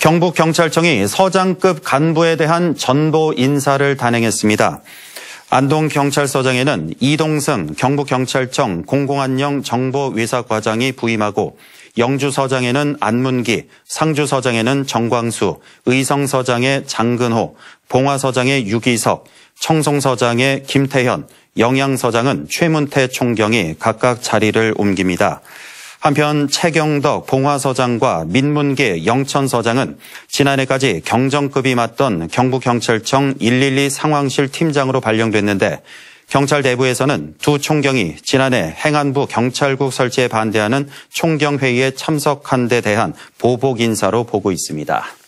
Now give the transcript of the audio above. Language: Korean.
경북경찰청이 서장급 간부에 대한 전보 인사를 단행했습니다. 안동경찰서장에는 이동승 경북경찰청 공공안녕 정보위사과장이 부임하고 영주서장에는 안문기, 상주서장에는 정광수, 의성서장의 장근호, 봉화서장의 유기석, 청송서장의 김태현, 영양서장은 최문태 총경이 각각 자리를 옮깁니다. 한편 최경덕 봉화서장과 민문계 영천서장은 지난해까지 경정급이 맡던 경북경찰청 112 상황실 팀장으로 발령됐는데 경찰 내부에서는 두 총경이 지난해 행안부 경찰국 설치에 반대하는 총경회의에 참석한 데 대한 보복 인사로 보고 있습니다.